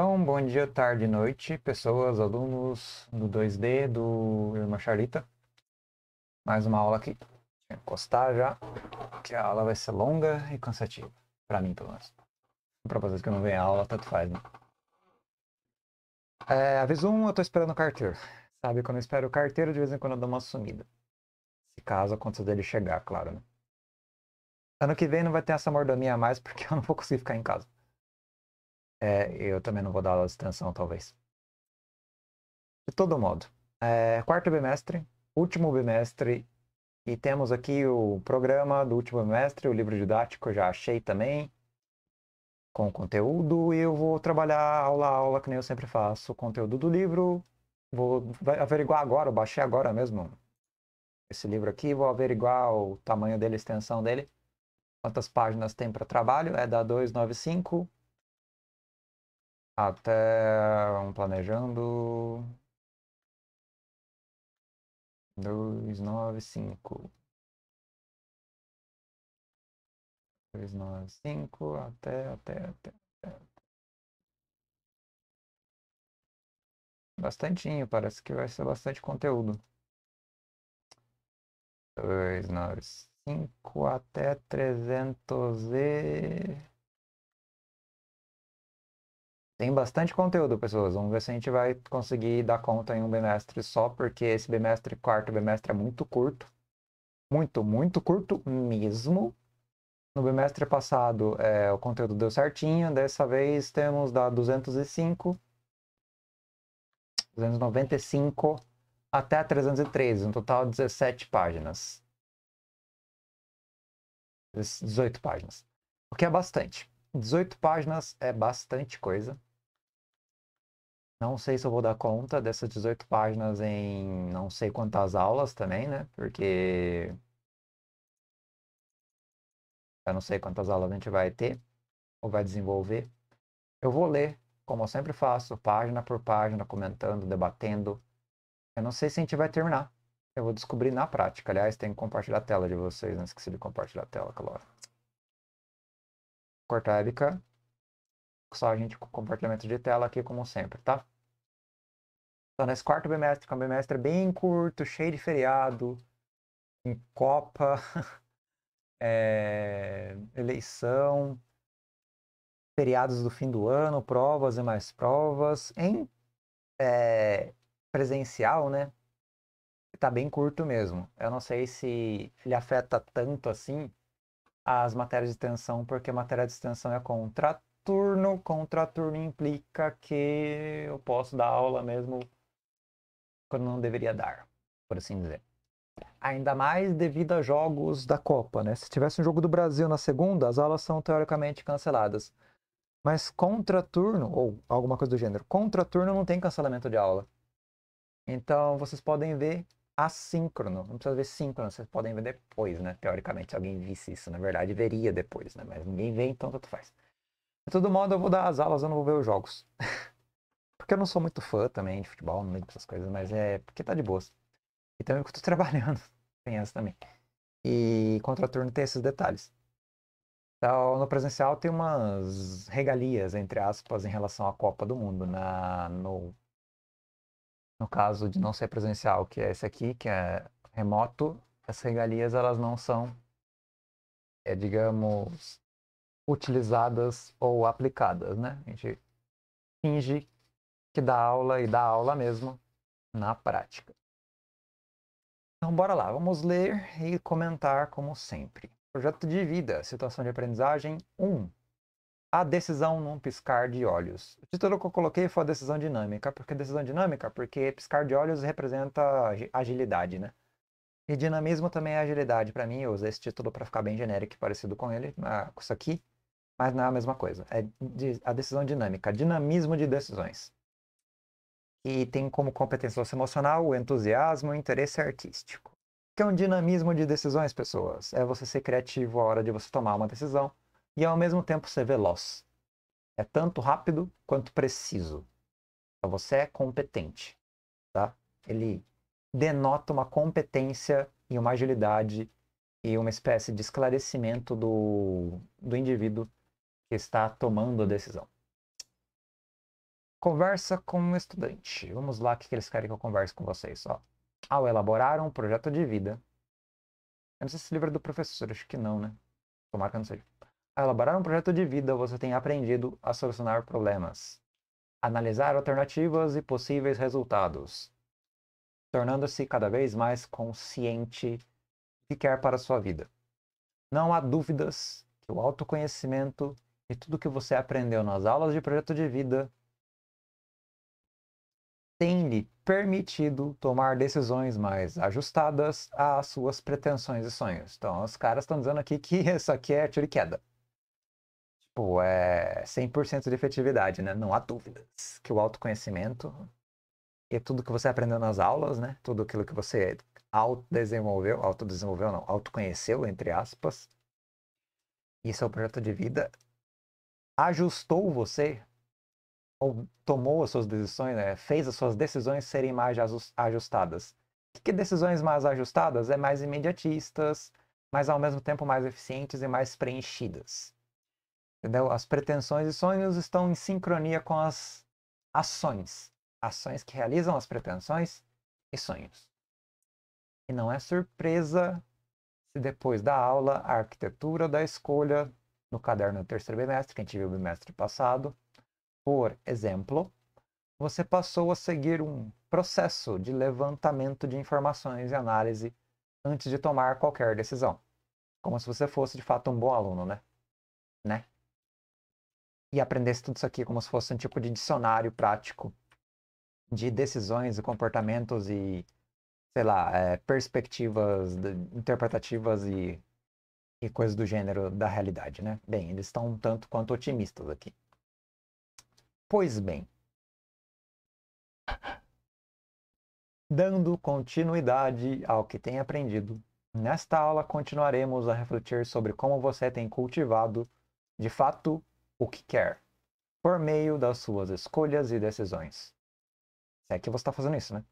Então, bom dia, tarde e noite, pessoas, alunos do 2D, do Irmã Charlita. Mais uma aula aqui. Vou encostar já, que a aula vai ser longa e cansativa. Pra mim, pelo menos. Pra vocês que não veem a aula, tanto faz, né? É, aviso um, eu tô esperando o carteiro. Sabe, quando eu espero o carteiro, de vez em quando eu dou uma sumida. Se caso aconteça dele chegar, claro, né? Ano que vem não vai ter essa mordomia mais, porque eu não vou conseguir ficar em casa. É, eu também não vou dar aula de extensão, talvez. De todo modo, é, quarto bimestre, último bimestre, e temos aqui o programa do último bimestre, o livro didático eu já achei também, com conteúdo, e eu vou trabalhar aula a aula, que nem eu sempre faço, o conteúdo do livro, vou averiguar agora, eu baixei agora mesmo esse livro aqui, vou averiguar o tamanho dele, a extensão dele, quantas páginas tem para trabalho, é da 295, até. Vamos planejando. 295. 295 até, até, até, até. Bastantinho, parece que vai ser bastante conteúdo. 295 até 300 e... Tem bastante conteúdo, pessoas. Vamos ver se a gente vai conseguir dar conta em um bimestre só, porque esse bimestre, quarto bimestre, é muito curto. Muito, muito curto mesmo. No bimestre passado, é, o conteúdo deu certinho. Dessa vez, temos da 205, 295 até 313. Um total de 17 páginas. 18 páginas. O que é bastante. 18 páginas é bastante coisa. Não sei se eu vou dar conta dessas 18 páginas em não sei quantas aulas também, né? Porque eu não sei quantas aulas a gente vai ter ou vai desenvolver. Eu vou ler, como eu sempre faço, página por página, comentando, debatendo. Eu não sei se a gente vai terminar. Eu vou descobrir na prática. Aliás, tem que compartilhar a tela de vocês. Não esqueci de compartilhar a tela, claro. Cortar a webcam só a gente com compartilhamento de tela aqui, como sempre, tá? Então, nesse quarto bimestre, que é um bimestre bem curto, cheio de feriado, em Copa, é, eleição, feriados do fim do ano, provas e mais provas, em é, presencial, né? Tá bem curto mesmo. Eu não sei se ele afeta tanto assim as matérias de extensão, porque matéria de extensão é contrato turno. Contraturno implica que eu posso dar aula mesmo quando não deveria dar, por assim dizer. Ainda mais devido a jogos da Copa, né? Se tivesse um jogo do Brasil na segunda, as aulas são teoricamente canceladas. Mas contraturno, ou alguma coisa do gênero, contraturno não tem cancelamento de aula. Então vocês podem ver assíncrono. Não precisa ver síncrono, vocês podem ver depois, né? Teoricamente, se alguém visse isso, na verdade, veria depois, né? Mas ninguém vê, então tanto faz. De todo modo, eu vou dar as aulas, eu não vou ver os jogos. porque eu não sou muito fã também de futebol, não lembro essas coisas, mas é porque tá de boas. Então, eu tô trabalhando, tem essa também. E contra turno tem esses detalhes. Então, no presencial tem umas regalias, entre aspas, em relação à Copa do Mundo. Na, no, no caso de não ser presencial, que é esse aqui, que é remoto, as regalias elas não são, é, digamos, utilizadas ou aplicadas, né? A gente finge que dá aula e dá aula mesmo na prática. Então, bora lá, vamos ler e comentar como sempre. Projeto de vida, situação de aprendizagem 1. A decisão num piscar de olhos. O título que eu coloquei foi a decisão dinâmica. Por que decisão dinâmica? Porque piscar de olhos representa agilidade, né? E dinamismo também é agilidade para mim. Eu usei esse título para ficar bem genérico e parecido com ele, ah, com isso aqui mas não é a mesma coisa. É a decisão dinâmica, dinamismo de decisões. E tem como competência emocional o entusiasmo e o interesse artístico. Que é um dinamismo de decisões, pessoas. É você ser criativo a hora de você tomar uma decisão e ao mesmo tempo ser veloz. É tanto rápido quanto preciso. Então você é competente, tá? Ele denota uma competência e uma agilidade e uma espécie de esclarecimento do, do indivíduo que está tomando a decisão. Conversa com um estudante. Vamos lá, o que eles querem que eu converse com vocês. Ó. Ao elaborar um projeto de vida. Eu não sei se livro é do professor, acho que não, né? Tomara que não seja. Ao elaborar um projeto de vida, você tem aprendido a solucionar problemas, analisar alternativas e possíveis resultados, tornando-se cada vez mais consciente de que quer para a sua vida. Não há dúvidas que o autoconhecimento e tudo que você aprendeu nas aulas de projeto de vida tem lhe permitido tomar decisões mais ajustadas às suas pretensões e sonhos. Então, os caras estão dizendo aqui que isso aqui é tiro e queda. Tipo, é 100% de efetividade, né? Não há dúvidas que o autoconhecimento e tudo que você aprendeu nas aulas, né? Tudo aquilo que você autodesenvolveu, autodesenvolveu não, autoconheceu, entre aspas, isso é o projeto de vida, ajustou você, ou tomou as suas decisões, né? fez as suas decisões serem mais ajustadas. Que, que decisões mais ajustadas? É mais imediatistas, mas ao mesmo tempo mais eficientes e mais preenchidas. Entendeu? As pretensões e sonhos estão em sincronia com as ações. Ações que realizam as pretensões e sonhos. E não é surpresa se depois da aula a arquitetura da escolha no caderno do terceiro bimestre, que a gente viu o bimestre passado. Por exemplo, você passou a seguir um processo de levantamento de informações e análise antes de tomar qualquer decisão. Como se você fosse de fato um bom aluno, né? Né? E aprendesse tudo isso aqui como se fosse um tipo de dicionário prático de decisões e comportamentos e, sei lá, é, perspectivas interpretativas e e coisas do gênero da realidade, né? Bem, eles estão um tanto quanto otimistas aqui. Pois bem, dando continuidade ao que tem aprendido, nesta aula continuaremos a refletir sobre como você tem cultivado, de fato, o que quer, por meio das suas escolhas e decisões. Se é que você está fazendo isso, né?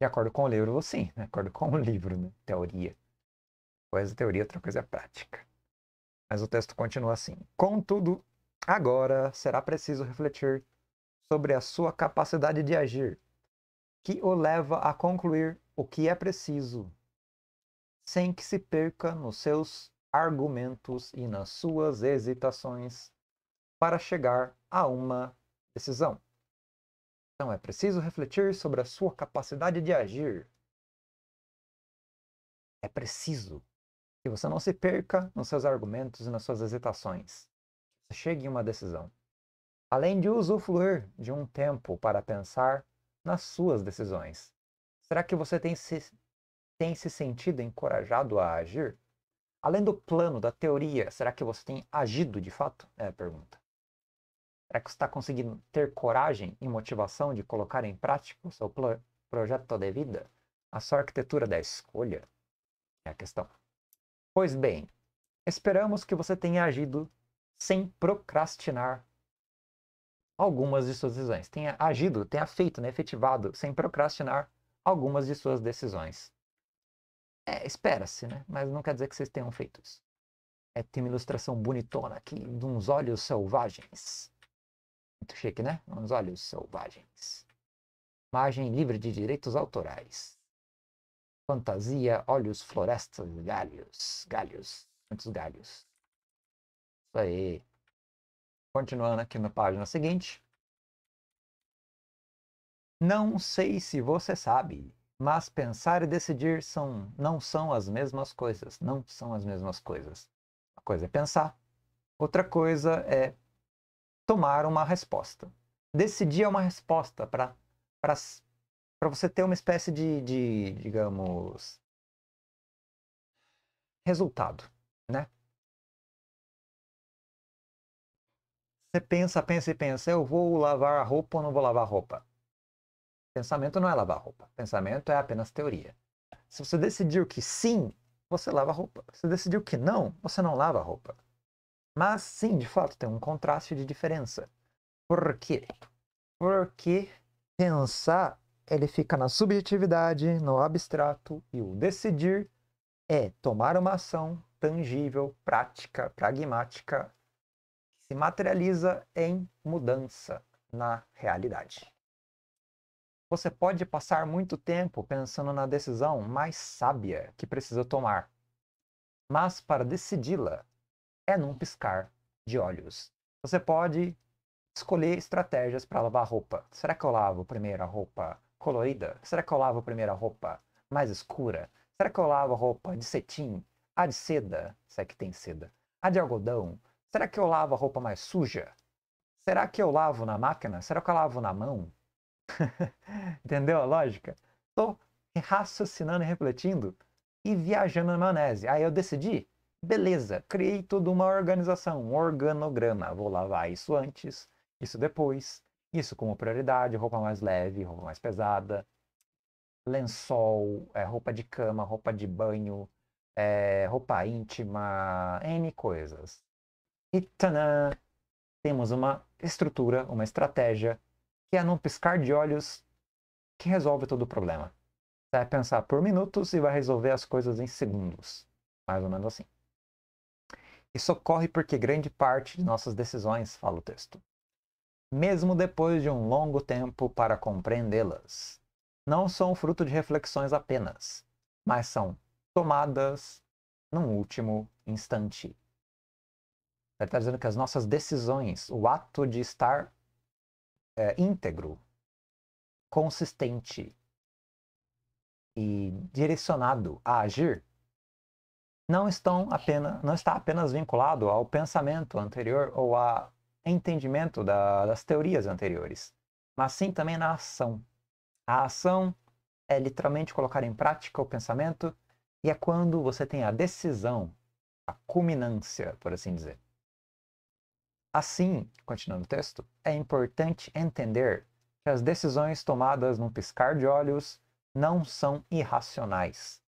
De acordo com o livro, sim, né? de acordo com o livro, né? Teoria coisa é teoria, outra coisa é prática. Mas o texto continua assim: Contudo, agora será preciso refletir sobre a sua capacidade de agir, que o leva a concluir o que é preciso, sem que se perca nos seus argumentos e nas suas hesitações para chegar a uma decisão. Então é preciso refletir sobre a sua capacidade de agir. É preciso que você não se perca nos seus argumentos e nas suas hesitações. Chegue em uma decisão. Além de usufruir de um tempo para pensar nas suas decisões. Será que você tem se, tem se sentido encorajado a agir? Além do plano, da teoria, será que você tem agido de fato? É a pergunta. Será que você está conseguindo ter coragem e motivação de colocar em prática o seu projeto de vida? A sua arquitetura da escolha? É a questão. Pois bem, esperamos que você tenha agido sem procrastinar algumas de suas decisões. Tenha agido, tenha feito, né, efetivado, sem procrastinar algumas de suas decisões. É, espera-se, né? Mas não quer dizer que vocês tenham feito isso. É, tem uma ilustração bonitona aqui, de uns olhos selvagens. Muito chique, né? Uns olhos selvagens. Imagem livre de direitos autorais fantasia, olhos, florestas, galhos, galhos, muitos galhos. Isso aí. Continuando aqui na página seguinte. Não sei se você sabe, mas pensar e decidir são, não são as mesmas coisas. Não são as mesmas coisas. Uma coisa é pensar, outra coisa é tomar uma resposta. Decidir é uma resposta para para você ter uma espécie de, de, digamos, resultado, né? Você pensa, pensa e pensa, eu vou lavar a roupa ou não vou lavar a roupa? Pensamento não é lavar a roupa, pensamento é apenas teoria. Se você decidiu que sim, você lava a roupa. Se você decidiu que não, você não lava a roupa. Mas sim, de fato, tem um contraste de diferença. Por quê? Porque pensar ele fica na subjetividade, no abstrato, e o decidir é tomar uma ação tangível, prática, pragmática, que se materializa em mudança na realidade. Você pode passar muito tempo pensando na decisão mais sábia que precisa tomar, mas para decidi-la é num piscar de olhos. Você pode escolher estratégias para lavar roupa. Será que eu lavo primeiro a roupa colorida? Será que eu lavo primeiro a roupa mais escura? Será que eu lavo a roupa de cetim? A de seda? Se é que tem seda. A de algodão? Será que eu lavo a roupa mais suja? Será que eu lavo na máquina? Será que eu lavo na mão? Entendeu a lógica? Tô raciocinando e refletindo e viajando na maionese. Aí eu decidi, beleza, criei toda uma organização, um organograma. Vou lavar isso antes, isso depois, isso como prioridade, roupa mais leve, roupa mais pesada, lençol, é, roupa de cama, roupa de banho, é, roupa íntima, N coisas. E tanã, temos uma estrutura, uma estratégia, que é num piscar de olhos que resolve todo o problema. Você é vai pensar por minutos e vai resolver as coisas em segundos. Mais ou menos assim. Isso ocorre porque grande parte de nossas decisões, fala o texto, mesmo depois de um longo tempo para compreendê-las. Não são fruto de reflexões apenas, mas são tomadas num último instante. Ele está dizendo que as nossas decisões, o ato de estar é, íntegro, consistente e direcionado a agir, não estão apenas, não está apenas vinculado ao pensamento anterior ou a entendimento da, das teorias anteriores, mas sim também na ação. A ação é literalmente colocar em prática o pensamento e é quando você tem a decisão, a culminância, por assim dizer. Assim, continuando o texto, é importante entender que as decisões tomadas num piscar de olhos não são irracionais.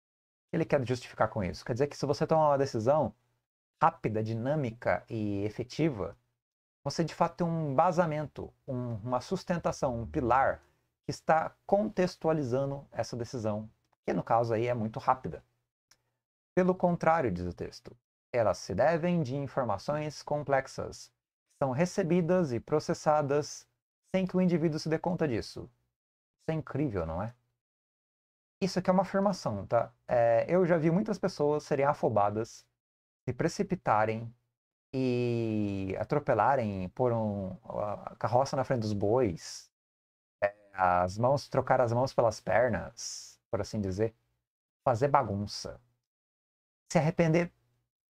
Ele quer justificar com isso. Quer dizer que se você tomar uma decisão rápida, dinâmica e efetiva, você de fato tem um embasamento, um, uma sustentação, um pilar que está contextualizando essa decisão, que no caso aí é muito rápida. Pelo contrário, diz o texto, elas se devem de informações complexas, que são recebidas e processadas sem que o indivíduo se dê conta disso. Isso é incrível, não é? Isso aqui é uma afirmação, tá? É, eu já vi muitas pessoas serem afobadas, se precipitarem e atropelarem, pôram a carroça na frente dos bois, é, as mãos, trocar as mãos pelas pernas, por assim dizer, fazer bagunça. Se arrepender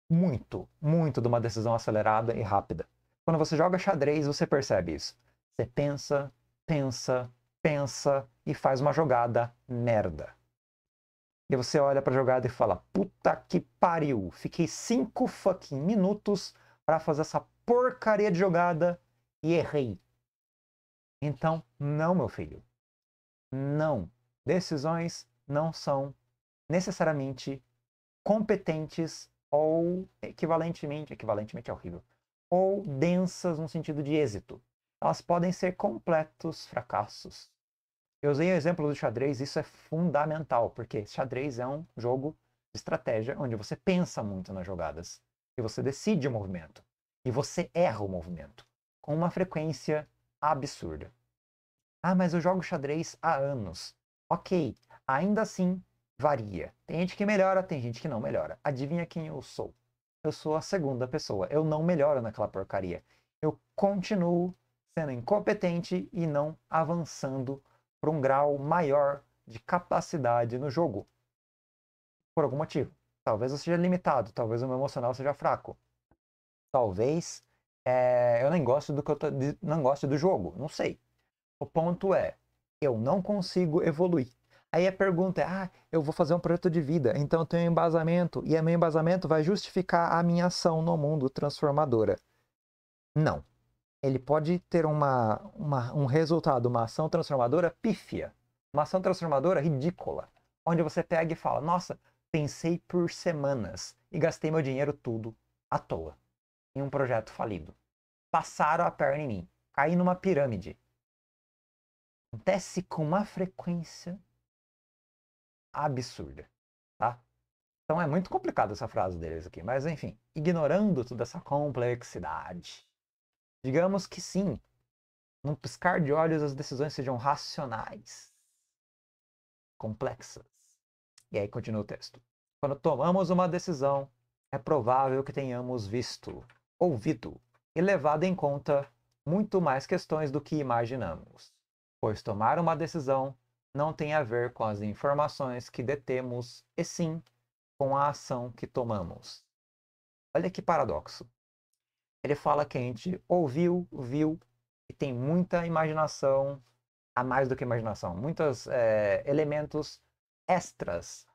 muito, muito de uma decisão acelerada e rápida. Quando você joga xadrez, você percebe isso. Você pensa, pensa, pensa e faz uma jogada merda. E você olha para a jogada e fala: "Puta que pariu, fiquei cinco fucking minutos para fazer essa porcaria de jogada e errei. Então, não, meu filho. Não. Decisões não são necessariamente competentes ou equivalentemente, equivalentemente é horrível, ou densas no sentido de êxito. Elas podem ser completos fracassos. Eu usei o exemplo do xadrez, isso é fundamental, porque xadrez é um jogo de estratégia onde você pensa muito nas jogadas e você decide o movimento. E você erra o movimento. Com uma frequência absurda. Ah, mas eu jogo xadrez há anos. Ok, ainda assim varia. Tem gente que melhora, tem gente que não melhora. Adivinha quem eu sou? Eu sou a segunda pessoa. Eu não melhoro naquela porcaria. Eu continuo sendo incompetente e não avançando para um grau maior de capacidade no jogo. Por algum motivo. Talvez eu seja limitado, talvez o meu emocional seja fraco. Talvez é, eu nem gosto do que eu tô, não gosto do jogo, não sei. O ponto é, eu não consigo evoluir. Aí a pergunta é: ah, eu vou fazer um projeto de vida, então eu tenho um embasamento, e meu embasamento vai justificar a minha ação no mundo transformadora. Não. Ele pode ter uma, uma, um resultado, uma ação transformadora pífia, uma ação transformadora ridícula, onde você pega e fala: nossa, pensei por semanas e gastei meu dinheiro tudo à toa em um projeto falido. Passaram a perna em mim, caí numa pirâmide. Acontece com uma frequência absurda, tá? Então é muito complicado essa frase deles aqui, mas enfim, ignorando toda essa complexidade. Digamos que sim, num piscar de olhos as decisões sejam racionais, complexas, e aí continua o texto. Quando tomamos uma decisão, é provável que tenhamos visto, ouvido e levado em conta muito mais questões do que imaginamos, pois tomar uma decisão não tem a ver com as informações que detemos, e sim com a ação que tomamos. Olha que paradoxo. Ele fala que a gente ouviu, viu e tem muita imaginação, a mais do que imaginação, muitos é, elementos extras.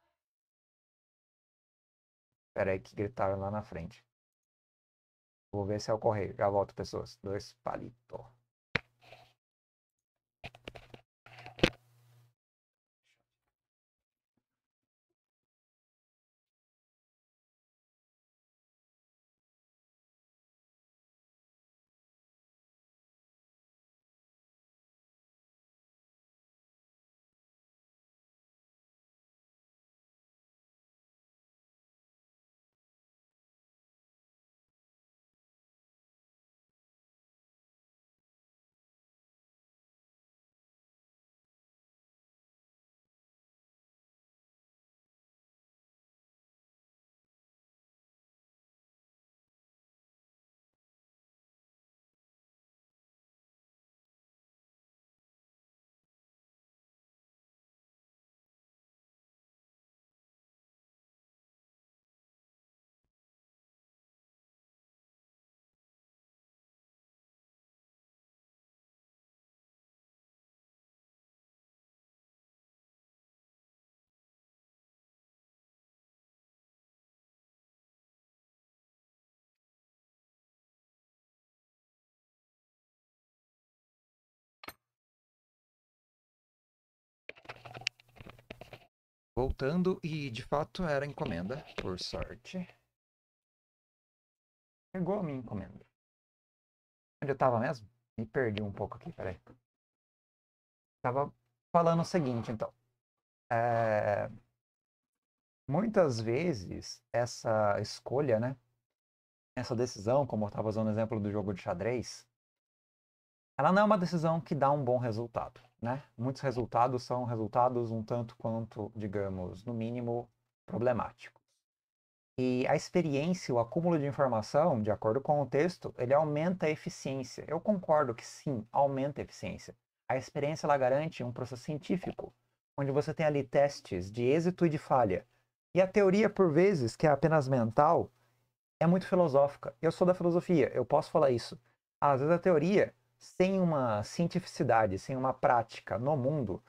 Espera aí que gritaram lá na frente. Vou ver se é o correio. Já volto, pessoas. Dois palitos. voltando e de fato era encomenda, por sorte. Chegou a minha encomenda. Onde eu tava mesmo? Me perdi um pouco aqui, peraí. Tava falando o seguinte, então. É... Muitas vezes essa escolha, né? Essa decisão, como eu estava usando o exemplo do jogo de xadrez, ela não é uma decisão que dá um bom resultado. Né? Muitos resultados são resultados um tanto quanto, digamos, no mínimo, problemáticos. E a experiência, o acúmulo de informação, de acordo com o texto, ele aumenta a eficiência. Eu concordo que sim, aumenta a eficiência. A experiência ela garante um processo científico, onde você tem ali testes de êxito e de falha. E a teoria, por vezes, que é apenas mental, é muito filosófica. Eu sou da filosofia, eu posso falar isso. Às vezes a teoria sem uma cientificidade, sem uma prática no mundo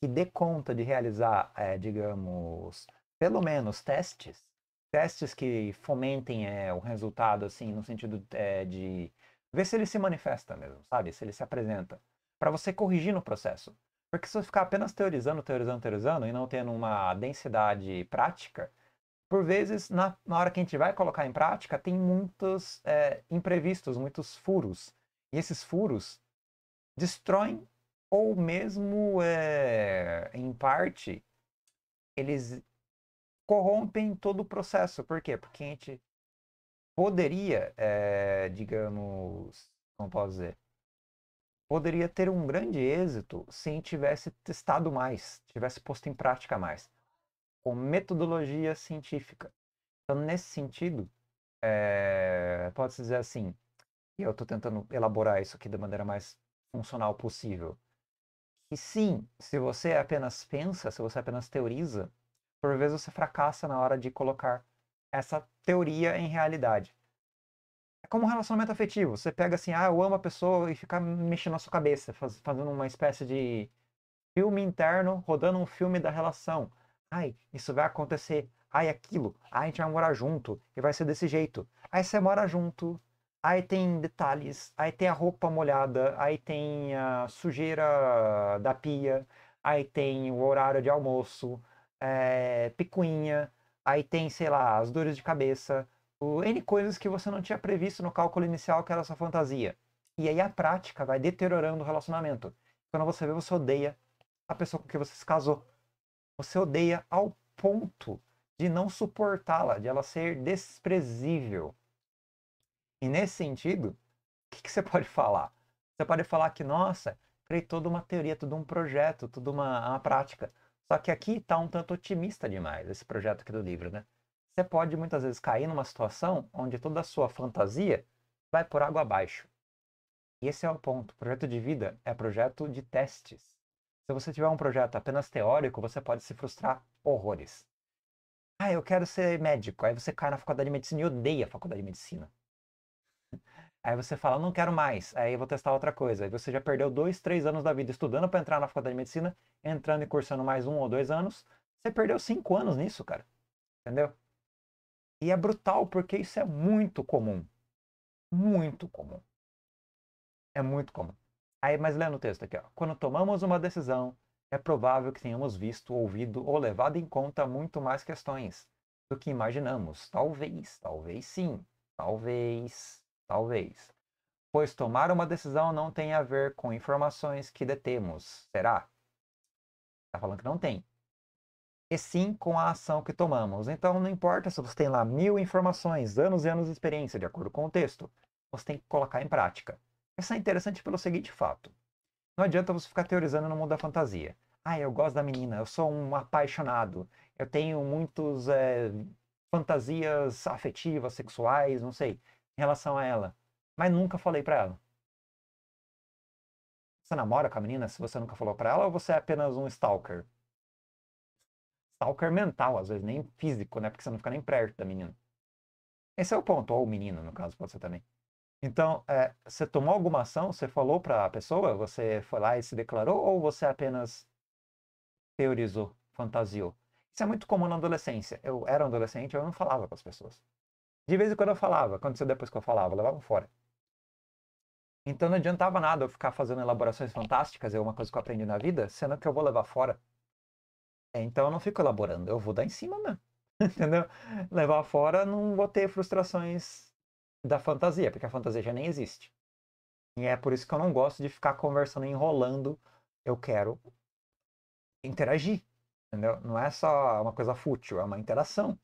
que dê conta de realizar, é, digamos, pelo menos testes, testes que fomentem é, o resultado, assim, no sentido é, de ver se ele se manifesta mesmo, sabe? Se ele se apresenta, para você corrigir no processo. Porque se você ficar apenas teorizando, teorizando, teorizando e não tendo uma densidade prática, por vezes, na, na hora que a gente vai colocar em prática, tem muitos é, imprevistos, muitos furos e esses furos destroem ou mesmo é, em parte eles corrompem todo o processo. Por quê? Porque a gente poderia, é, digamos, como posso dizer, poderia ter um grande êxito se tivesse testado mais, tivesse posto em prática mais, com metodologia científica. Então, nesse sentido, é, pode-se dizer assim, e eu estou tentando elaborar isso aqui da maneira mais funcional possível. E sim, se você apenas pensa, se você apenas teoriza, por vezes você fracassa na hora de colocar essa teoria em realidade. É como um relacionamento afetivo. Você pega assim, ah, eu amo a pessoa e fica mexendo na sua cabeça, faz, fazendo uma espécie de filme interno, rodando um filme da relação. Ai, isso vai acontecer. Ai, aquilo. Ai, a gente vai morar junto. E vai ser desse jeito. Aí você mora junto, Aí tem detalhes, aí tem a roupa molhada, aí tem a sujeira da pia, aí tem o horário de almoço, é, picuinha, aí tem, sei lá, as dores de cabeça, o, N coisas que você não tinha previsto no cálculo inicial que era sua fantasia. E aí a prática vai deteriorando o relacionamento. Quando você vê, você odeia a pessoa com que você se casou. Você odeia ao ponto de não suportá-la, de ela ser desprezível. E nesse sentido, o que, que, você pode falar? Você pode falar que, nossa, criei toda uma teoria, todo um projeto, toda uma, uma prática. Só que aqui está um tanto otimista demais esse projeto aqui do livro, né? Você pode muitas vezes cair numa situação onde toda a sua fantasia vai por água abaixo. E esse é o ponto. Projeto de vida é projeto de testes. Se você tiver um projeto apenas teórico, você pode se frustrar horrores. Ah, eu quero ser médico. Aí você cai na faculdade de medicina e odeia a faculdade de medicina. Aí você fala, não quero mais, aí eu vou testar outra coisa. Aí você já perdeu dois, três anos da vida estudando para entrar na faculdade de medicina, entrando e cursando mais um ou dois anos. Você perdeu cinco anos nisso, cara. Entendeu? E é brutal porque isso é muito comum. Muito comum. É muito comum. Aí, mas lê no texto aqui, ó. Quando tomamos uma decisão, é provável que tenhamos visto, ouvido ou levado em conta muito mais questões do que imaginamos. Talvez, talvez sim, talvez. Talvez. Pois tomar uma decisão não tem a ver com informações que detemos, será? Está falando que não tem. E sim com a ação que tomamos. Então não importa se você tem lá mil informações, anos e anos de experiência, de acordo com o texto. Você tem que colocar em prática. Isso é interessante pelo seguinte fato. Não adianta você ficar teorizando no mundo da fantasia. Ah, eu gosto da menina, eu sou um apaixonado, eu tenho muitos é, fantasias afetivas, sexuais, não sei em relação a ela, mas nunca falei para ela. Você namora com a menina se você nunca falou para ela ou você é apenas um stalker? Stalker mental, às vezes, nem físico, né? Porque você não fica nem perto da menina. Esse é o ponto, ou o menino, no caso, pode ser também. Então, é, você tomou alguma ação? Você falou para a pessoa? Você foi lá e se declarou? Ou você apenas teorizou, fantasiou? Isso é muito comum na adolescência. Eu era um adolescente, eu não falava com as pessoas. De vez em quando eu falava, aconteceu depois que eu falava, levavam fora. Então não adiantava nada eu ficar fazendo elaborações fantásticas, é uma coisa que eu aprendi na vida, sendo que eu vou levar fora. É, então eu não fico elaborando, eu vou dar em cima mesmo. Entendeu? Levar fora não vou ter frustrações da fantasia, porque a fantasia já nem existe. E é por isso que eu não gosto de ficar conversando enrolando. Eu quero interagir, entendeu? Não é só uma coisa fútil, é uma interação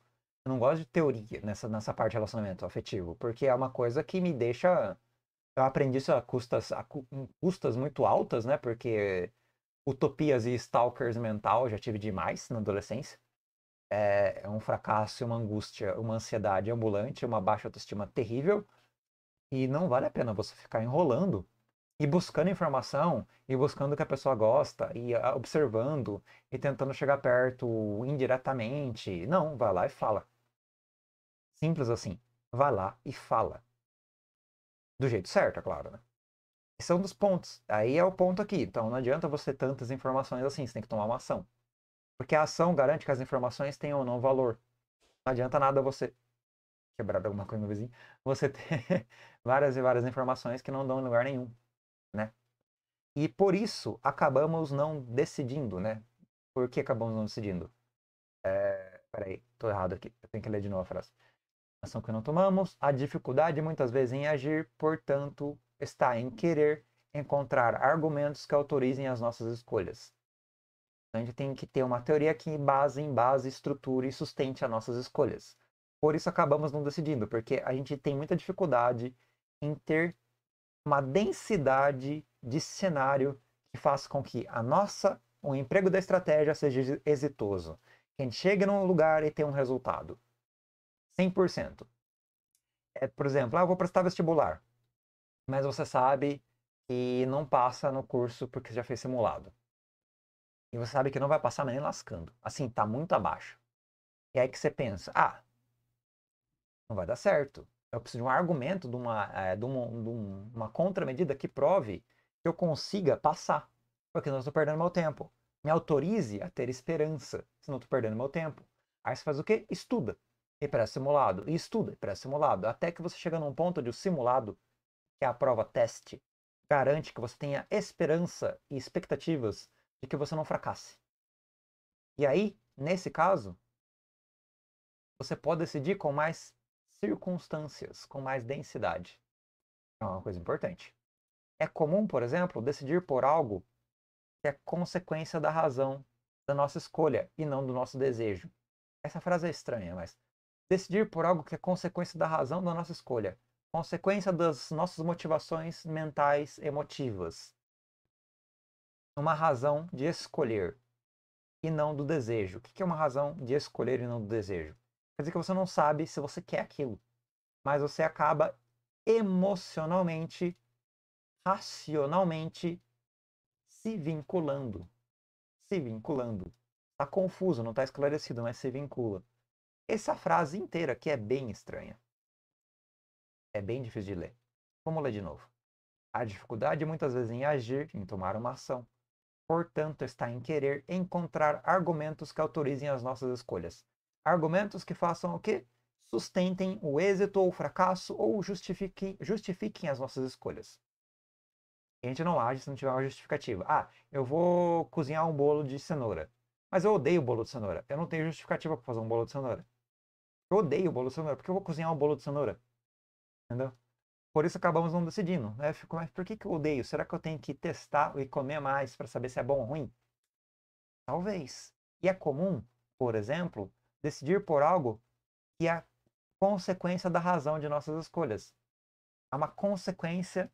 eu não gosto de teoria nessa, nessa parte de relacionamento afetivo, porque é uma coisa que me deixa. Eu aprendi isso a custas, a custas muito altas, né? Porque utopias e stalkers mental já tive demais na adolescência. É, é, um fracasso, uma angústia, uma ansiedade ambulante, uma baixa autoestima terrível. E não vale a pena você ficar enrolando e buscando informação e buscando o que a pessoa gosta e ah, observando e tentando chegar perto indiretamente. Não, vai lá e fala. Simples assim. Vá lá e fala. Do jeito certo, é claro, né? Esse é um dos pontos. Aí é o ponto aqui. Então não adianta você ter tantas informações assim, você tem que tomar uma ação. Porque a ação garante que as informações tenham ou não valor. Não adianta nada você quebrar alguma coisa no vizinho, você ter várias e várias informações que não dão em lugar nenhum, né? E por isso acabamos não decidindo, né? Por que acabamos não decidindo? É... Peraí, tô errado aqui. Eu tenho que ler de novo a frase ação que não tomamos, a dificuldade muitas vezes em agir, portanto, está em querer encontrar argumentos que autorizem as nossas escolhas. Então, a gente tem que ter uma teoria que base em base, estruture e sustente as nossas escolhas. Por isso acabamos não decidindo, porque a gente tem muita dificuldade em ter uma densidade de cenário que faça com que a nossa, o emprego da estratégia seja exitoso. Que a gente chegue num lugar e tenha um resultado. 100%. É, por exemplo, ah, eu vou prestar vestibular, mas você sabe que não passa no curso porque já fez simulado. E você sabe que não vai passar nem lascando. Assim, tá muito abaixo. E aí que você pensa, ah, não vai dar certo. Eu preciso de um argumento, de uma, é, de uma, de uma contramedida que prove que eu consiga passar. Porque senão eu estou perdendo meu tempo. Me autorize a ter esperança, senão eu estou perdendo meu tempo. Aí você faz o quê? Estuda e é pré-simulado, e estuda e é pré-simulado, até que você chega num ponto onde o simulado, que é a prova teste, garante que você tenha esperança e expectativas de que você não fracasse. E aí, nesse caso, você pode decidir com mais circunstâncias, com mais densidade. É uma coisa importante. É comum, por exemplo, decidir por algo que é consequência da razão da nossa escolha e não do nosso desejo. Essa frase é estranha, mas decidir por algo que é consequência da razão da nossa escolha, consequência das nossas motivações mentais emotivas. Uma razão de escolher e não do desejo. O que é uma razão de escolher e não do desejo? Quer dizer que você não sabe se você quer aquilo, mas você acaba emocionalmente, racionalmente se vinculando. Se vinculando. Está confuso, não está esclarecido, mas se vincula essa frase inteira, que é bem estranha. É bem difícil de ler. Vamos ler de novo. A dificuldade é muitas vezes em agir, em tomar uma ação. Portanto, está em querer encontrar argumentos que autorizem as nossas escolhas. Argumentos que façam o quê? Sustentem o êxito ou o fracasso ou justifiquem, justifiquem as nossas escolhas. A gente não age se não tiver uma justificativa. Ah, eu vou cozinhar um bolo de cenoura. Mas eu odeio bolo de cenoura. Eu não tenho justificativa para fazer um bolo de cenoura. Eu odeio bolo de cenoura. Por que eu vou cozinhar um bolo de cenoura? Entendeu? Por isso acabamos não decidindo. Né? fico, mas por que, que eu odeio? Será que eu tenho que testar e comer mais para saber se é bom ou ruim? Talvez. E é comum, por exemplo, decidir por algo que é consequência da razão de nossas escolhas. É uma consequência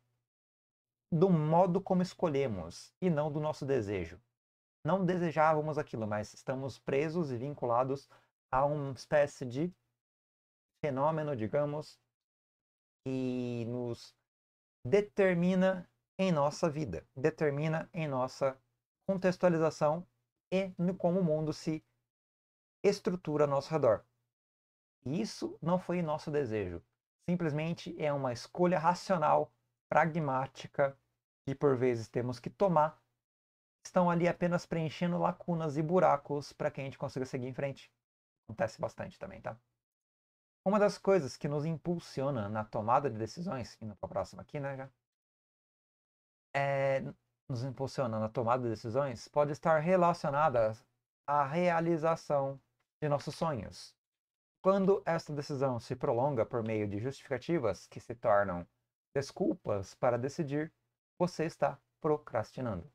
do modo como escolhemos e não do nosso desejo. Não desejávamos aquilo, mas estamos presos e vinculados a uma espécie de fenômeno, digamos, que nos determina em nossa vida, determina em nossa contextualização e no como o mundo se estrutura ao nosso redor. E isso não foi nosso desejo. Simplesmente é uma escolha racional, pragmática, que por vezes temos que tomar. Estão ali apenas preenchendo lacunas e buracos para que a gente consiga seguir em frente. Acontece bastante também, tá? Uma das coisas que nos impulsiona na tomada de decisões, indo para a próxima aqui, né, já, é, nos impulsiona na tomada de decisões pode estar relacionada à realização de nossos sonhos. Quando esta decisão se prolonga por meio de justificativas que se tornam desculpas para decidir, você está procrastinando.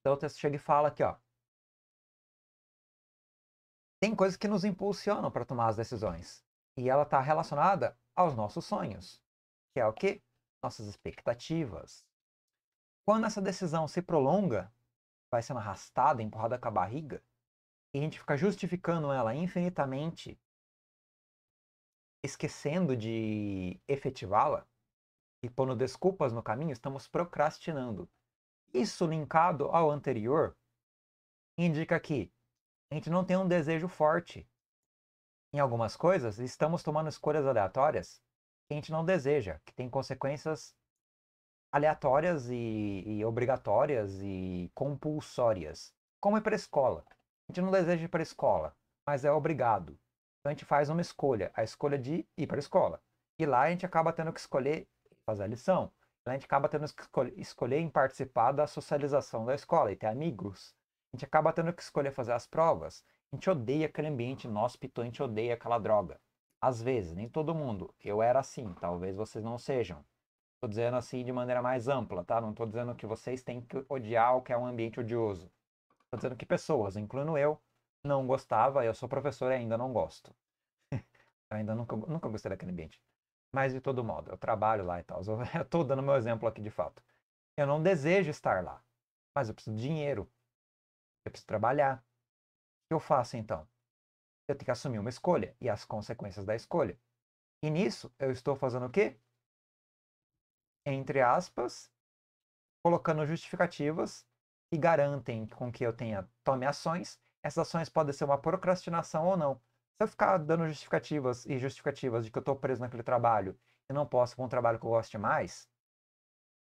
Então o texto chega e fala aqui, ó tem coisas que nos impulsionam para tomar as decisões. E ela está relacionada aos nossos sonhos, que é o que? Nossas expectativas. Quando essa decisão se prolonga, vai sendo arrastada, empurrada com a barriga, e a gente fica justificando ela infinitamente, esquecendo de efetivá-la e pondo desculpas no caminho, estamos procrastinando. Isso linkado ao anterior indica que a gente não tem um desejo forte. Em algumas coisas, estamos tomando escolhas aleatórias que a gente não deseja, que tem consequências aleatórias e, e obrigatórias e compulsórias. Como ir para a escola. A gente não deseja ir para a escola, mas é obrigado. Então a gente faz uma escolha, a escolha de ir para a escola. E lá a gente acaba tendo que escolher fazer a lição. Lá a gente acaba tendo que escolher em participar da socialização da escola e ter amigos a gente acaba tendo que escolher fazer as provas. A gente odeia aquele ambiente inóspito, a gente odeia aquela droga. Às vezes, nem todo mundo. Eu era assim, talvez vocês não sejam. Estou dizendo assim de maneira mais ampla, tá? Não estou dizendo que vocês têm que odiar o que é um ambiente odioso. Estou dizendo que pessoas, incluindo eu, não gostava, eu sou professor e ainda não gosto. eu ainda nunca, nunca gostei daquele ambiente. Mas de todo modo, eu trabalho lá e tal. Eu estou dando meu exemplo aqui de fato. Eu não desejo estar lá, mas eu preciso de dinheiro eu preciso trabalhar. O que eu faço então? Eu tenho que assumir uma escolha e as consequências da escolha. E nisso eu estou fazendo o quê? Entre aspas, colocando justificativas que garantem com que eu tenha tome ações. Essas ações podem ser uma procrastinação ou não. Se eu ficar dando justificativas e justificativas de que eu estou preso naquele trabalho e não posso com um trabalho que eu goste mais,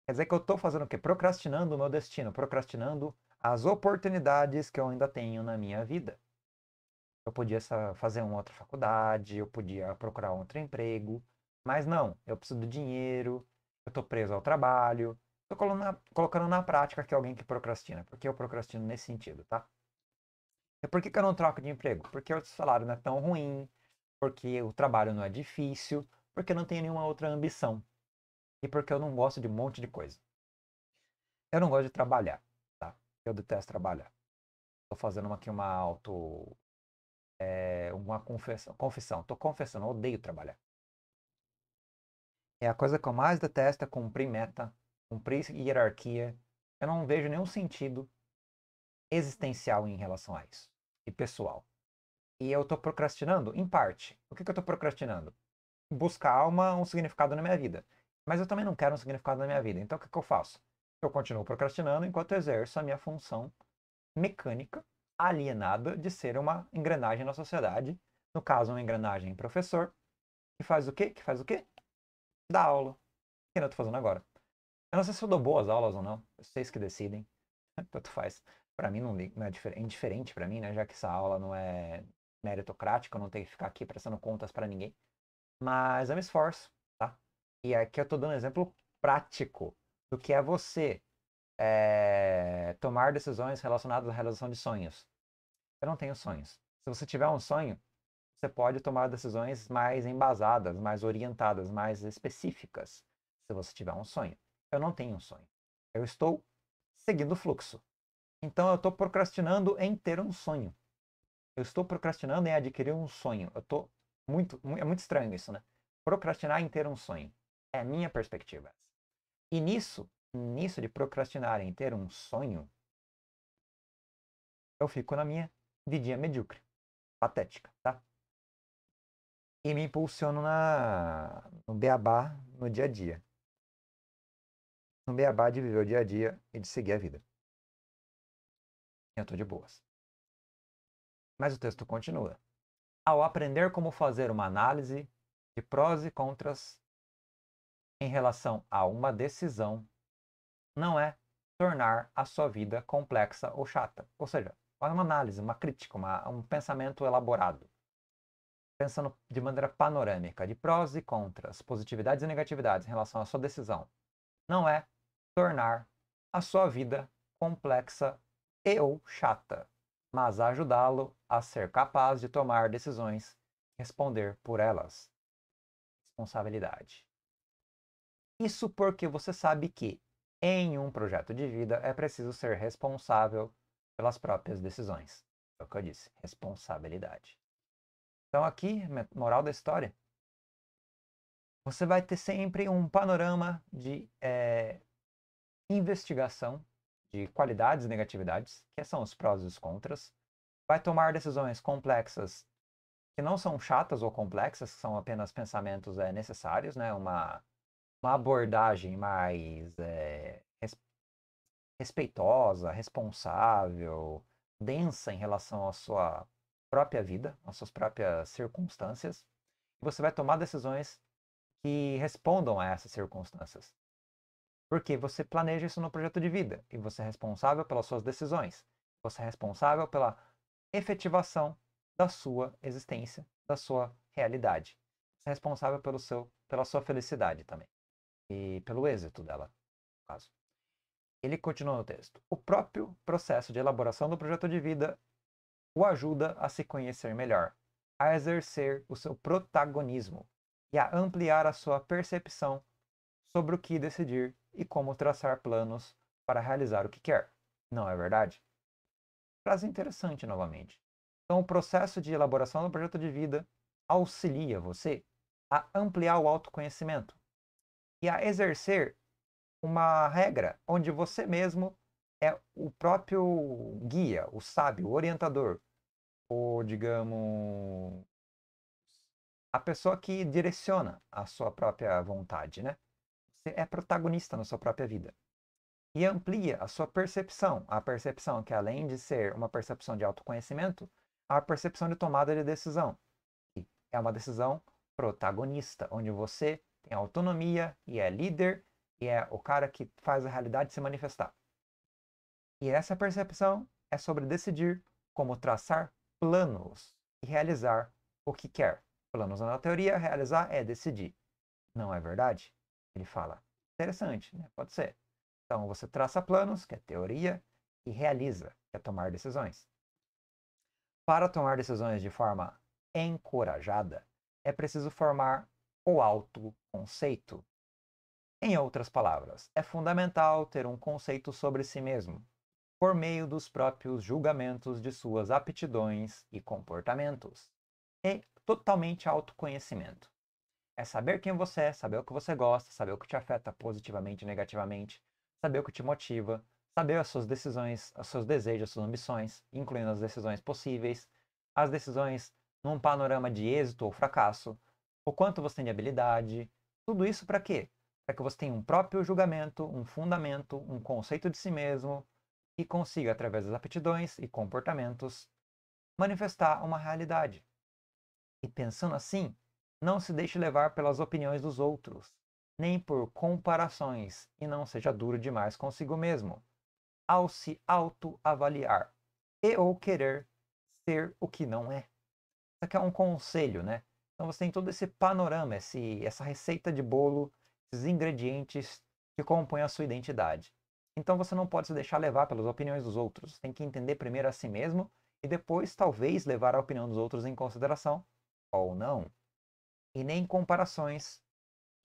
quer dizer que eu estou fazendo o quê? Procrastinando o meu destino, procrastinando as oportunidades que eu ainda tenho na minha vida. Eu podia fazer uma outra faculdade, eu podia procurar outro emprego, mas não, eu preciso do dinheiro, eu estou preso ao trabalho. Estou colocando na prática que alguém que procrastina, porque eu procrastino nesse sentido, tá? E por que, que eu não troco de emprego? Porque o salário não é tão ruim, porque o trabalho não é difícil, porque eu não tenho nenhuma outra ambição e porque eu não gosto de um monte de coisa. Eu não gosto de trabalhar eu detesto trabalhar. Estou fazendo aqui uma auto. É, uma confissão. Confissão. Estou confessando, eu odeio trabalhar. É a coisa que eu mais detesto é cumprir meta, cumprir hierarquia. Eu não vejo nenhum sentido existencial em relação a isso. E pessoal. E eu estou procrastinando? Em parte. O que, que eu estou procrastinando? Buscar uma, um significado na minha vida. Mas eu também não quero um significado na minha vida. Então o que, que eu faço? eu continuo procrastinando enquanto exerço a minha função mecânica alienada de ser uma engrenagem na sociedade. No caso, uma engrenagem professor, que faz o quê? Que faz o quê? Dá aula. o Que eu estou fazendo agora. Eu não sei se eu dou boas aulas ou não. Vocês que decidem. Tanto faz. Para mim não, não é, é indiferente para mim, né? Já que essa aula não é meritocrática, eu não tenho que ficar aqui prestando contas para ninguém. Mas eu me esforço, tá? E aqui eu estou dando um exemplo prático do que é você é, tomar decisões relacionadas à realização de sonhos. Eu não tenho sonhos. Se você tiver um sonho, você pode tomar decisões mais embasadas, mais orientadas, mais específicas, se você tiver um sonho. Eu não tenho um sonho. Eu estou seguindo o fluxo. Então eu estou procrastinando em ter um sonho. Eu estou procrastinando em adquirir um sonho. Eu tô muito, é muito estranho isso, né? Procrastinar em ter um sonho. É a minha perspectiva. E nisso, nisso de procrastinar em ter um sonho, eu fico na minha vidinha medíocre, patética, tá? E me impulsiono na, no beabá no dia a dia. No beabá de viver o dia a dia e de seguir a vida. Eu tô de boas. Mas o texto continua. Ao aprender como fazer uma análise de prós e contras em relação a uma decisão não é tornar a sua vida complexa ou chata. Ou seja, uma análise, uma crítica, uma, um pensamento elaborado. Pensando de maneira panorâmica, de prós e contras, positividades e negatividades em relação à sua decisão. Não é tornar a sua vida complexa e ou chata, mas ajudá-lo a ser capaz de tomar decisões, responder por elas. Responsabilidade. Isso porque você sabe que, em um projeto de vida, é preciso ser responsável pelas próprias decisões. É o que eu disse, responsabilidade. Então, aqui, moral da história: você vai ter sempre um panorama de é, investigação de qualidades e negatividades, que são os prós e os contras. Vai tomar decisões complexas que não são chatas ou complexas, que são apenas pensamentos é, necessários, né? uma uma abordagem mais é, respeitosa, responsável, densa em relação à sua própria vida, às suas próprias circunstâncias, e você vai tomar decisões que respondam a essas circunstâncias. Porque você planeja isso no projeto de vida e você é responsável pelas suas decisões, você é responsável pela efetivação da sua existência, da sua realidade. Você é responsável pelo seu, pela sua felicidade também e pelo êxito dela, no caso. Ele continua no texto. O próprio processo de elaboração do projeto de vida o ajuda a se conhecer melhor, a exercer o seu protagonismo e a ampliar a sua percepção sobre o que decidir e como traçar planos para realizar o que quer. Não é verdade? Frase interessante novamente. Então, o processo de elaboração do projeto de vida auxilia você a ampliar o autoconhecimento, e a exercer uma regra onde você mesmo é o próprio guia, o sábio, o orientador, ou digamos a pessoa que direciona a sua própria vontade, né? Você é protagonista na sua própria vida. E amplia a sua percepção, a percepção que além de ser uma percepção de autoconhecimento, a percepção de tomada de decisão. É uma decisão protagonista, onde você tem autonomia e é líder e é o cara que faz a realidade se manifestar. E essa percepção é sobre decidir como traçar planos e realizar o que quer. Planos na teoria, realizar é decidir. Não é verdade? Ele fala. Interessante, né? Pode ser. Então você traça planos, que é teoria, e realiza, que é tomar decisões. Para tomar decisões de forma encorajada, é preciso formar ou autoconceito. Em outras palavras, é fundamental ter um conceito sobre si mesmo, por meio dos próprios julgamentos de suas aptidões e comportamentos. E é totalmente autoconhecimento. É saber quem você é, saber o que você gosta, saber o que te afeta positivamente e negativamente, saber o que te motiva, saber as suas decisões, os seus desejos, as suas ambições, incluindo as decisões possíveis, as decisões num panorama de êxito ou fracasso, o quanto você tem de habilidade. Tudo isso para quê? Para que você tenha um próprio julgamento, um fundamento, um conceito de si mesmo e consiga, através das aptidões e comportamentos, manifestar uma realidade. E pensando assim, não se deixe levar pelas opiniões dos outros, nem por comparações, e não seja duro demais consigo mesmo, ao se autoavaliar e ou querer ser o que não é. Isso aqui é um conselho, né? Então você tem todo esse panorama, esse, essa receita de bolo, esses ingredientes que compõem a sua identidade. Então você não pode se deixar levar pelas opiniões dos outros. tem que entender primeiro a si mesmo e depois talvez levar a opinião dos outros em consideração ou não. E nem comparações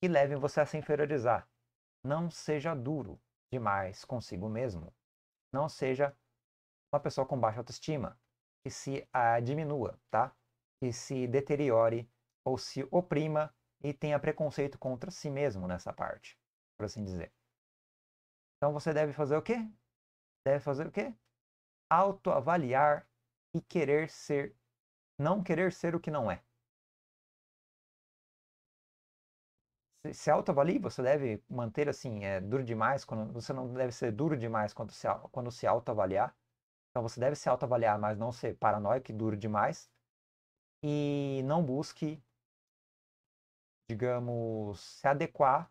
que levem você a se inferiorizar. Não seja duro demais consigo mesmo. Não seja uma pessoa com baixa autoestima que se a ah, diminua, tá? Que se deteriore ou se oprima e tenha preconceito contra si mesmo nessa parte, por assim dizer. Então você deve fazer o quê? Deve fazer o quê? Autoavaliar e querer ser, não querer ser o que não é. Se, se autoavalie, você deve manter assim, é duro demais, quando, você não deve ser duro demais quando se, quando se autoavaliar. Então você deve se autoavaliar, mas não ser paranoico e duro demais. E não busque digamos, se adequar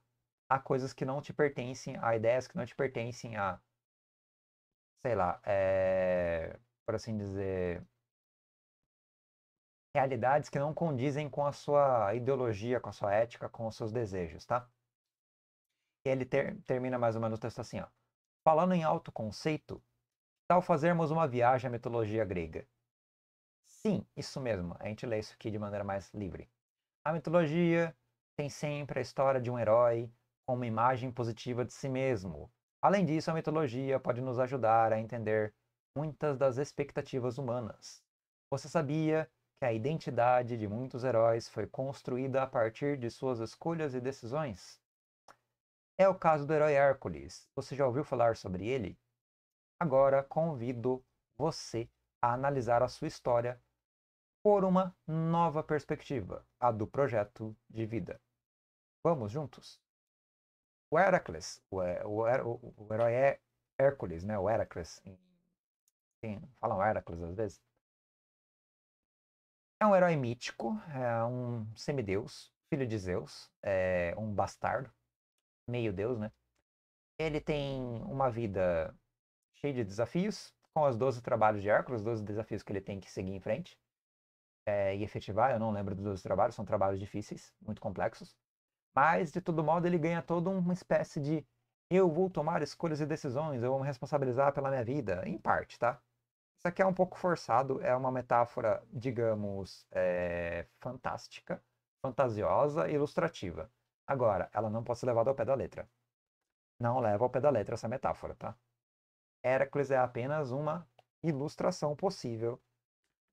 a coisas que não te pertencem, a ideias que não te pertencem a, sei lá, é, por assim dizer, realidades que não condizem com a sua ideologia, com a sua ética, com os seus desejos, tá? E ele ter, termina mais ou menos o texto assim, ó. Falando em autoconceito, tal fazermos uma viagem à mitologia grega? Sim, isso mesmo. A gente lê isso aqui de maneira mais livre. A mitologia tem sempre a história de um herói com uma imagem positiva de si mesmo. Além disso, a mitologia pode nos ajudar a entender muitas das expectativas humanas. Você sabia que a identidade de muitos heróis foi construída a partir de suas escolhas e decisões? É o caso do herói Hércules. Você já ouviu falar sobre ele? Agora convido você a analisar a sua história por uma nova perspectiva, a do projeto de vida. Vamos juntos? O Heracles, o, é, o, o, o herói é Hércules, né? O Heracles. Sim, falam Heracles às vezes. É um herói mítico, é um semideus, filho de Zeus, é um bastardo, meio deus, né? Ele tem uma vida cheia de desafios, com os 12 trabalhos de Hércules, os 12 desafios que ele tem que seguir em frente é, e efetivar. Eu não lembro dos 12 trabalhos, são trabalhos difíceis, muito complexos. Mas, de todo modo, ele ganha toda uma espécie de eu vou tomar escolhas e decisões, eu vou me responsabilizar pela minha vida, em parte, tá? Isso aqui é um pouco forçado, é uma metáfora, digamos, é, fantástica, fantasiosa e ilustrativa. Agora, ela não pode ser levada ao pé da letra. Não leva ao pé da letra essa metáfora, tá? Hércules é apenas uma ilustração possível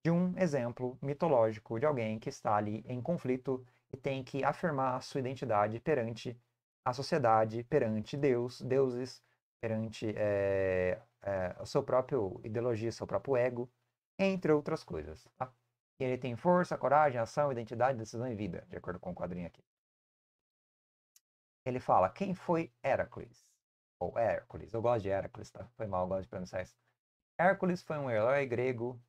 de um exemplo mitológico de alguém que está ali em conflito e tem que afirmar a sua identidade perante a sociedade, perante Deus, deuses, perante é, eh, é, eh, a sua própria ideologia, seu próprio ego, entre outras coisas. Tá? E ele tem força, coragem, ação, identidade, decisão e vida, de acordo com o quadrinho aqui. Ele fala, quem foi Heracles? Ou Hércules, eu gosto de Hércules, tá? Foi mal, eu gosto de pronunciar isso. Hércules foi um herói grego,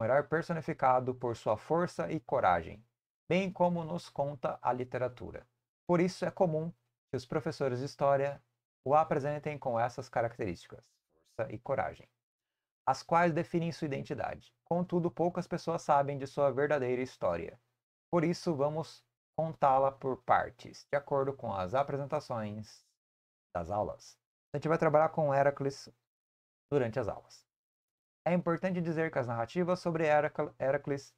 um herói personificado por sua força e coragem bem como nos conta a literatura. Por isso é comum que os professores de história o apresentem com essas características, força e coragem, as quais definem sua identidade. Contudo, poucas pessoas sabem de sua verdadeira história. Por isso, vamos contá-la por partes, de acordo com as apresentações das aulas. A gente vai trabalhar com Heracles durante as aulas. É importante dizer que as narrativas sobre Heracles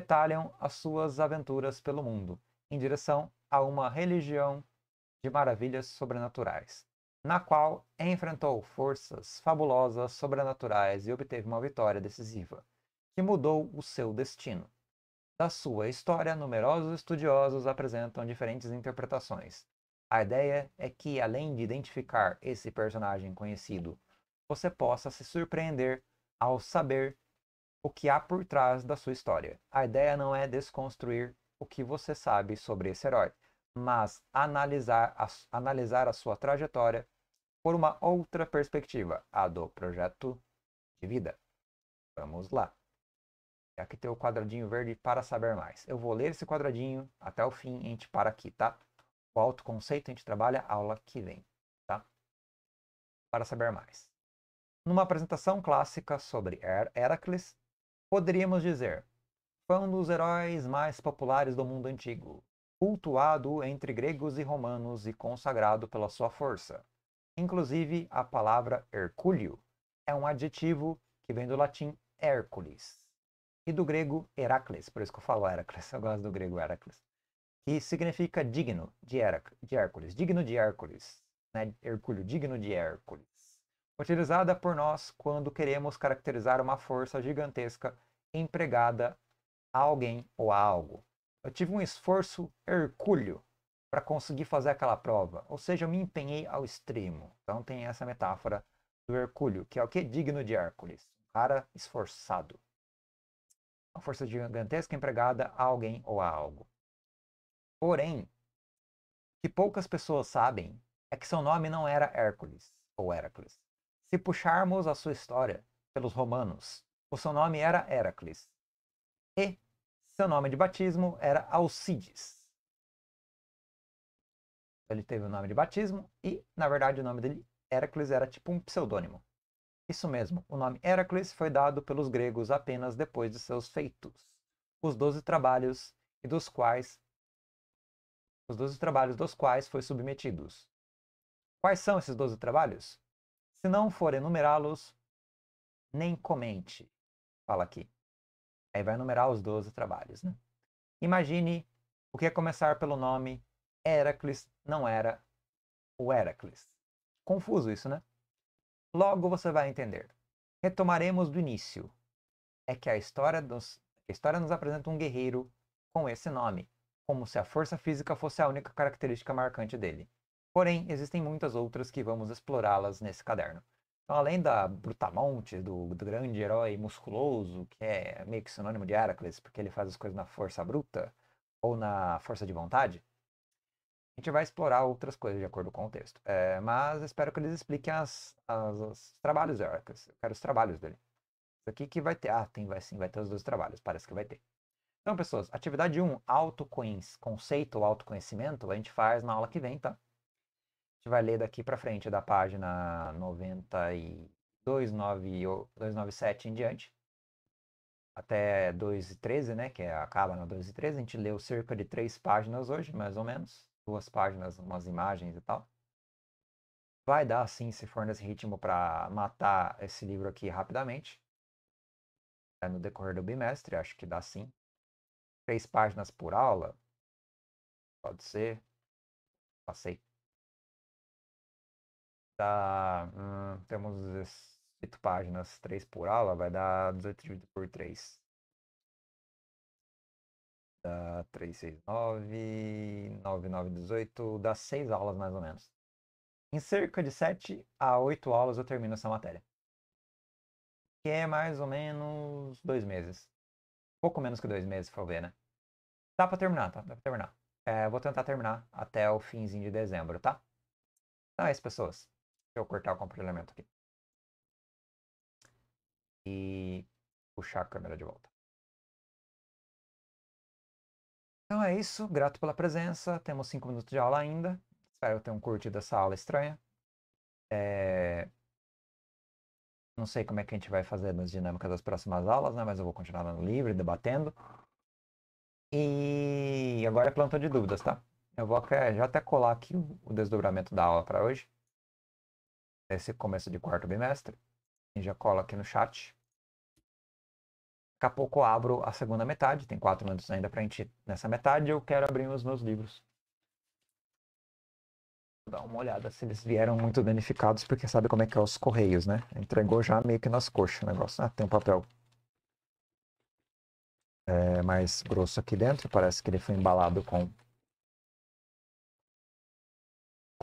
detalham as suas aventuras pelo mundo, em direção a uma religião de maravilhas sobrenaturais, na qual enfrentou forças fabulosas sobrenaturais e obteve uma vitória decisiva, que mudou o seu destino. Da sua história, numerosos estudiosos apresentam diferentes interpretações. A ideia é que, além de identificar esse personagem conhecido, você possa se surpreender ao saber o que há por trás da sua história. A ideia não é desconstruir o que você sabe sobre esse herói, mas analisar a, analisar a sua trajetória por uma outra perspectiva, a do projeto de vida. Vamos lá. Aqui tem o quadradinho verde para saber mais. Eu vou ler esse quadradinho até o fim e a gente para aqui, tá? O autoconceito a gente trabalha a aula que vem, tá? Para saber mais. Numa apresentação clássica sobre Heracles, Poderíamos dizer, foi um dos heróis mais populares do mundo antigo, cultuado entre gregos e romanos e consagrado pela sua força. Inclusive, a palavra Hercúleo é um adjetivo que vem do latim Hércules e do grego Heracles, por isso que eu falo Heracles, eu gosto do grego Heracles, que significa digno de, Herac de Hércules, digno de Hércules, né? Hercúleo, digno de Hércules. Utilizada por nós quando queremos caracterizar uma força gigantesca empregada a alguém ou a algo. Eu tive um esforço hercúleo para conseguir fazer aquela prova, ou seja, eu me empenhei ao extremo. Então tem essa metáfora do hercúleo, que é o que é digno de Hércules, um cara esforçado. Uma força gigantesca empregada a alguém ou a algo. Porém, o que poucas pessoas sabem é que seu nome não era Hércules ou Hércules. Se puxarmos a sua história pelos romanos, o seu nome era Heracles. E seu nome de batismo era Alcides. Ele teve o nome de batismo e, na verdade, o nome dele, Heracles, era tipo um pseudônimo. Isso mesmo, o nome Heracles foi dado pelos gregos apenas depois de seus feitos, os doze trabalhos e dos quais os doze trabalhos dos quais foi submetidos. Quais são esses doze trabalhos? Se não for enumerá-los, nem comente fala aqui. Aí vai numerar os 12 trabalhos, né? Imagine o que é começar pelo nome Heracles não era o Heracles. Confuso isso, né? Logo você vai entender. Retomaremos do início. É que a história, dos, a história nos apresenta um guerreiro com esse nome, como se a força física fosse a única característica marcante dele. Porém, existem muitas outras que vamos explorá-las nesse caderno. Então, além da Brutamonte, do, do, grande herói musculoso, que é meio que sinônimo de Heracles, porque ele faz as coisas na força bruta ou na força de vontade, a gente vai explorar outras coisas de acordo com o texto. É, mas espero que eles expliquem as, as, os trabalhos de Heracles. Eu quero os trabalhos dele. Isso aqui que vai ter. Ah, tem, vai sim, vai ter os dois trabalhos. Parece que vai ter. Então, pessoas, atividade 1, autoconceito ou autoconhecimento, a gente faz na aula que vem, tá? gente vai ler daqui para frente, da página 92, 9, 297 em diante, até 13, né, que é, acaba na 13. A gente leu cerca de três páginas hoje, mais ou menos. Duas páginas, umas imagens e tal. Vai dar, sim, se for nesse ritmo, para matar esse livro aqui rapidamente. É no decorrer do bimestre, acho que dá sim. Três páginas por aula. Pode ser. Passei dá. Tá, hum, temos 18 páginas, 3 por aula, vai dar 18 dividido por 3. Dá 3, 6, 9, 9, 9, 18, dá 6 aulas mais ou menos. Em cerca de 7 a 8 aulas eu termino essa matéria. Que é mais ou menos 2 meses. Pouco menos que 2 meses, se for ver, né? Dá pra terminar, tá? Dá pra terminar. É, vou tentar terminar até o finzinho de dezembro, tá? Então é isso, pessoas. Deixa eu cortar o compartilhamento aqui. E puxar a câmera de volta. Então é isso. Grato pela presença. Temos 5 minutos de aula ainda. Espero tenham curtido essa aula estranha. É... Não sei como é que a gente vai fazer nas dinâmicas das próximas aulas, né? Mas eu vou continuar no livre, debatendo. E agora é plantão de dúvidas, tá? Eu vou já até colar aqui o desdobramento da aula para hoje. Esse começo de quarto bimestre. e já cola aqui no chat. Daqui a pouco eu abro a segunda metade, tem quatro minutos ainda para a gente. nessa metade. Eu quero abrir os meus livros. Vou dar uma olhada se eles vieram muito danificados, porque sabe como é que é os correios, né? Entregou já meio que nas coxas o negócio. Ah, tem um papel é, mais grosso aqui dentro, parece que ele foi embalado com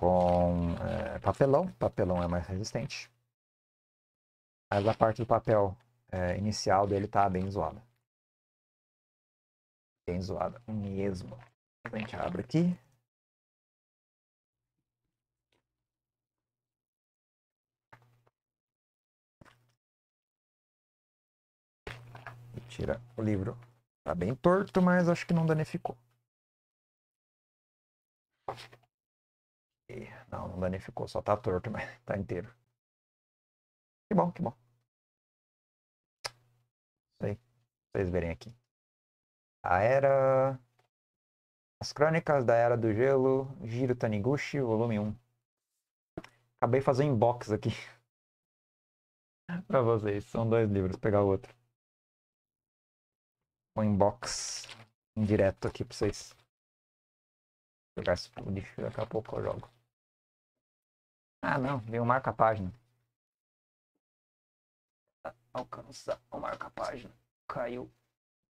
com é, papelão. Papelão é mais resistente. Mas a parte do papel é, inicial dele tá bem zoada. Bem zoada mesmo. A gente abre aqui. tira o livro. Tá bem torto, mas acho que não danificou. Não, não danificou, só tá torto, mas tá inteiro. Que bom, que bom. Isso aí, pra vocês verem aqui. A era. As Crônicas da Era do Gelo, Giro Taniguchi, volume 1. Acabei fazendo inbox aqui. pra vocês. São dois livros, Vou pegar o outro. Um inbox indireto aqui pra vocês. Jogar esse lixo daqui a pouco eu jogo. Ah, não, veio marca página. Alcançar o marca página. Caiu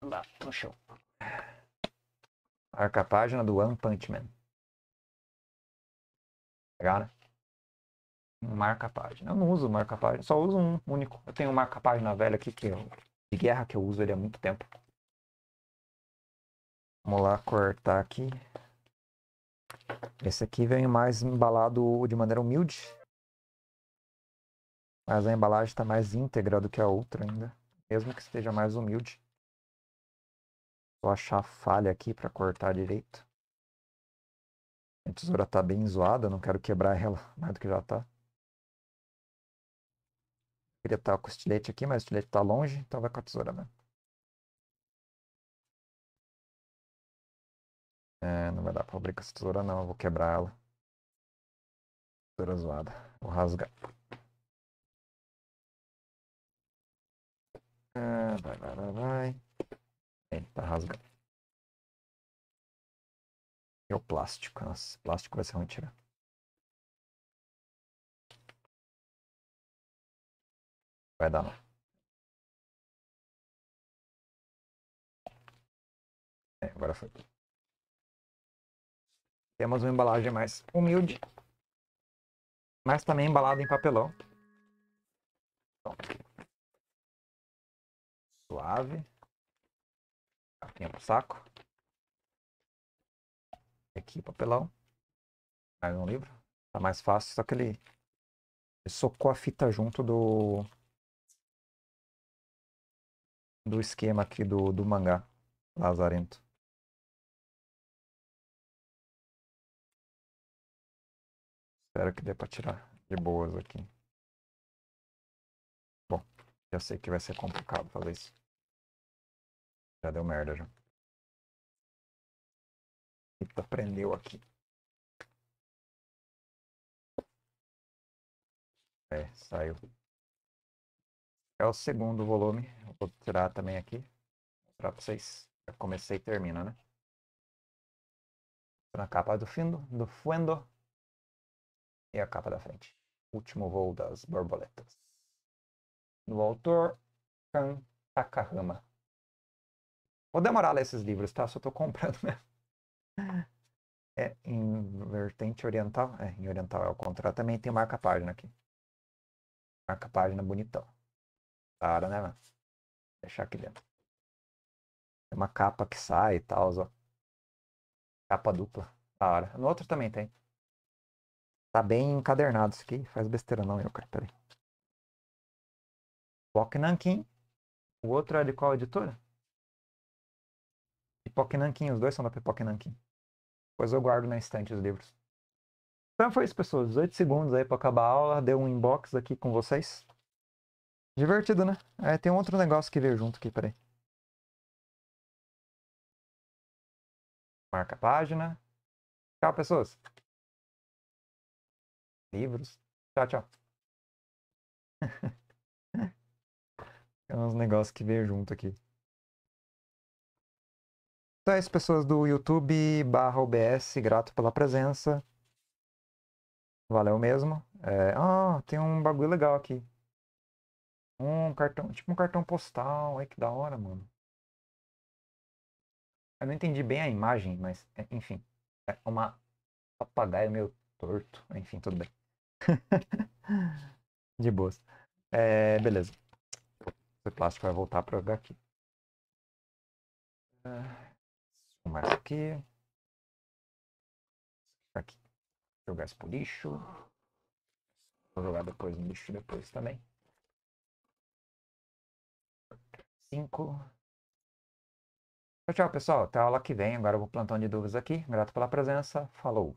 lá no chão. Marca página do One Punch Man. Pegaram? Né? Marca página. Eu não uso marca página, só uso um único. Eu tenho um marca página velho aqui que eu, de guerra que eu uso ele há muito tempo. Vamos lá cortar aqui. Esse aqui vem mais embalado de maneira humilde. Mas a embalagem está mais íntegra do que a outra ainda. Mesmo que esteja mais humilde. Vou achar falha aqui para cortar direito. A tesoura está bem zoada, não quero quebrar ela mais do que já está. Queria estar tá com o estilete aqui, mas o estilete está longe, então vai com a tesoura mesmo. É, não vai dar pra abrir com essa tesoura não, eu vou quebrar ela. Tesoura zoada. Vou rasgar. É, vai, vai, vai, vai. Ele rasgando. E o plástico. Nossa, plástico vai ser ruim tirar. Vai dar não. É, agora foi. Temos uma embalagem mais humilde, mas também embalada em papelão. Suave. Capinha pro saco. Aqui, papelão. Mais um livro. Tá mais fácil, só que ele, ele socou a fita junto do. do esquema aqui do, do mangá lazarento. Espero que dê para tirar de boas aqui. Bom, já sei que vai ser complicado fazer isso. Já deu merda já. Eita, prendeu aqui. É, saiu. É o segundo volume. Vou tirar também aqui. Vou mostrar pra vocês. Já comecei e termina, né? Na capa do fundo, do fundo e a capa da frente. Último voo das borboletas. no autor Kan Takahama. Vou demorar a ler esses livros, tá? Só tô comprando mesmo. É em vertente oriental. É, em oriental é o contrário. Também tem marca-página aqui. Marca-página bonitão. Cara, né, mano? Vou deixar aqui dentro. Tem uma capa que sai e tal, ó. Capa dupla. Da hora. No outro também tem. Tá bem encadernado isso aqui. Faz besteira não, eu, cara. Peraí. Pipoca Nankin. O outro é de qual editora? e Nankin. Os dois são da Pipoca Nankin. Depois eu guardo na estante os livros. Então foi isso, pessoas. 18 segundos aí para acabar a aula. Deu um inbox aqui com vocês. Divertido, né? É, tem um outro negócio que veio junto aqui, peraí. Marca a página. Tchau, pessoas livros. Tchau, tchau. é uns negócios que veio junto aqui. Então é isso, pessoas do YouTube barra OBS, grato pela presença. Valeu mesmo. É... Ah, tem um bagulho legal aqui. Um cartão, tipo um cartão postal. Ai, que da hora, mano. Eu não entendi bem a imagem, mas enfim. É uma papagaio meio torto. Enfim, tudo bem. De boas. É, beleza. O plástico vai voltar para HQ. aqui. É, mais aqui. Aqui. Jogar isso pro lixo. Vou jogar depois no lixo depois também. 5. Tchau, tchau, pessoal. Até a aula que vem. Agora eu vou plantão de dúvidas aqui. Grato pela presença. Falou!